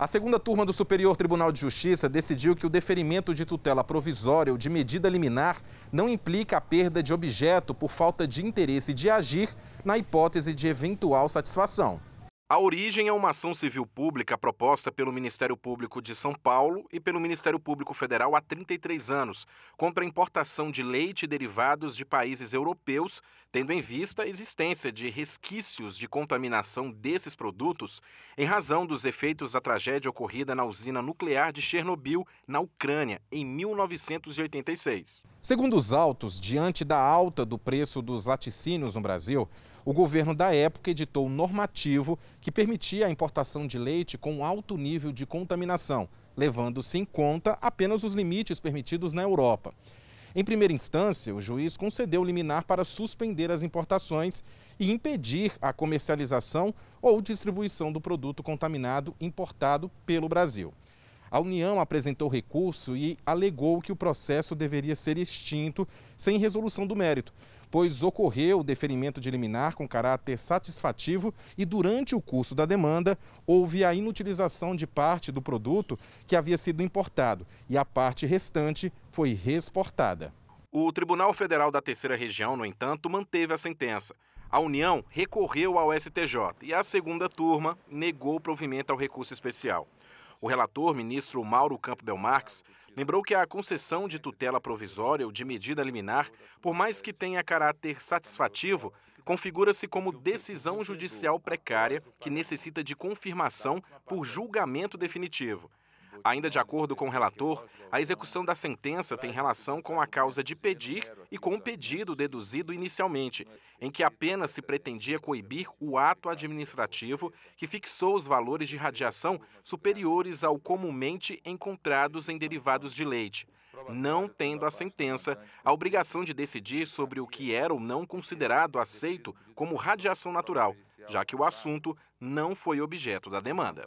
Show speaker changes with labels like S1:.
S1: A segunda turma do Superior Tribunal de Justiça decidiu que o deferimento de tutela provisória ou de medida liminar não implica a perda de objeto por falta de interesse de agir na hipótese de eventual satisfação. A origem é uma ação civil pública proposta pelo Ministério Público de São Paulo e pelo Ministério Público Federal há 33 anos contra a importação de leite e derivados de países europeus, tendo em vista a existência de resquícios de contaminação desses produtos em razão dos efeitos da tragédia ocorrida na usina nuclear de Chernobyl, na Ucrânia, em 1986. Segundo os autos, diante da alta do preço dos laticínios no Brasil, o governo da época editou um normativo que permitia a importação de leite com alto nível de contaminação, levando-se em conta apenas os limites permitidos na Europa. Em primeira instância, o juiz concedeu liminar para suspender as importações e impedir a comercialização ou distribuição do produto contaminado importado pelo Brasil. A União apresentou recurso e alegou que o processo deveria ser extinto sem resolução do mérito, pois ocorreu o deferimento de liminar com caráter satisfativo e durante o curso da demanda houve a inutilização de parte do produto que havia sido importado e a parte restante foi reexportada. O Tribunal Federal da Terceira Região, no entanto, manteve a sentença. A União recorreu ao STJ e a segunda turma negou provimento ao recurso especial. O relator, ministro Mauro Campo Belmarx, lembrou que a concessão de tutela provisória ou de medida liminar, por mais que tenha caráter satisfativo, configura-se como decisão judicial precária que necessita de confirmação por julgamento definitivo. Ainda de acordo com o relator, a execução da sentença tem relação com a causa de pedir e com o pedido deduzido inicialmente, em que apenas se pretendia coibir o ato administrativo que fixou os valores de radiação superiores ao comumente encontrados em derivados de leite não tendo a sentença a obrigação de decidir sobre o que era ou não considerado aceito como radiação natural, já que o assunto não foi objeto da demanda.